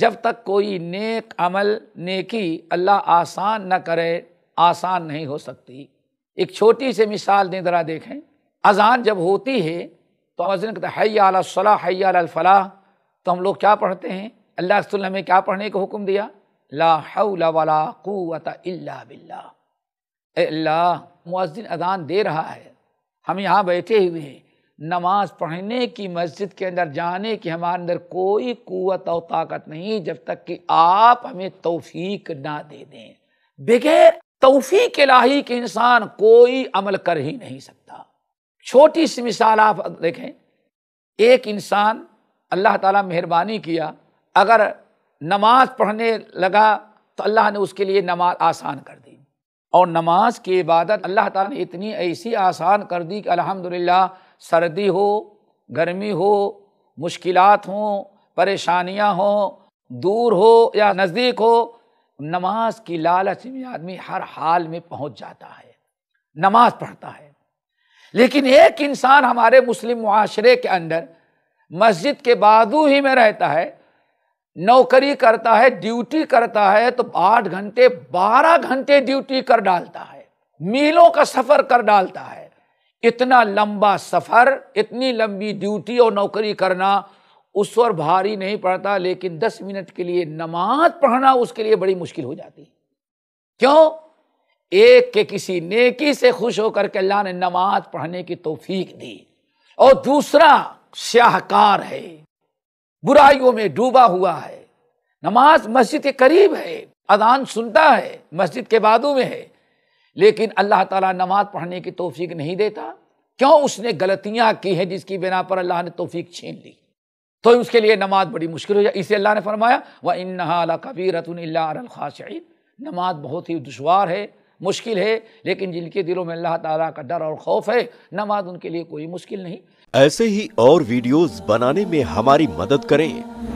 जब तक कोई नेक अमल नेकी अल्लाह आसान न करे आसान नहीं हो सकती एक छोटी सी मिसाल दें ज़रा देखें अजान जब होती है तो अजन कहता है हैला हैलाफलाह तो हम लोग क्या पढ़ते हैं अल्लाह रसुल हमें क्या पढ़ने का हुक्म दिया ला हौला वला कुवत इल्ला बिल्ला अल्लाह मुअज्जिन अजान दे रहा है हम यहाँ बैठे हुए हैं नमाज पढ़ने की मस्जिद के अंदर जाने की हमारे अंदर कोई कुत और ताकत नहीं जब तक कि आप हमें तोफीक ना दे दें बगैर के लाही के इंसान कोई अमल कर ही नहीं सकता छोटी सी मिसाल आप देखें एक इंसान अल्लाह ताला मेहरबानी किया अगर नमाज पढ़ने लगा तो अल्लाह ने उसके लिए नमाज आसान कर दी और नमाज की इबादत अल्लाह ताला ने इतनी ऐसी आसान कर दी कि अल्हम्दुलिल्लाह सर्दी हो गर्मी हो मुश्किल हों परेशानियाँ हों दूर हो या नज़दीक हो नमाज की लालच में आदमी हर हाल में पहुंच जाता है नमाज पढ़ता है लेकिन एक इंसान हमारे मुस्लिम माशरे के अंदर मस्जिद के बाजू ही में रहता है नौकरी करता है ड्यूटी करता है तो आठ घंटे बारह घंटे ड्यूटी कर डालता है मीलों का सफ़र कर डालता है इतना लंबा सफ़र इतनी लंबी ड्यूटी और नौकरी करना उस पर भारी नहीं पड़ता लेकिन दस मिनट के लिए नमाज पढ़ना उसके लिए बड़ी मुश्किल हो जाती है क्यों एक के किसी नेकी से खुश होकर के अल्लाह ने नमाज पढ़ने की तोफीक दी और दूसरा शाहकार है बुराइयों में डूबा हुआ है नमाज मस्जिद के करीब है अदान सुनता है मस्जिद के बादों में है लेकिन अल्लाह ताला नमाज पढ़ने की तोफ़ी नहीं देता क्यों उसने गलतियाँ की हैं जिसकी बिना पर अल्लाह ने तोफ़ी छीन ली तो उसके लिए नमाज बड़ी मुश्किल हो जाए इसे अल्लाह ने फरमाया व इन कबीरतुल्लाशाइन नमाज बहुत ही दुशवार है मुश्किल है लेकिन जिनके दिलों में अल्लाह ताला का डर और खौफ है नमाज उनके लिए कोई मुश्किल नहीं ऐसे ही और वीडियोस बनाने में हमारी मदद करें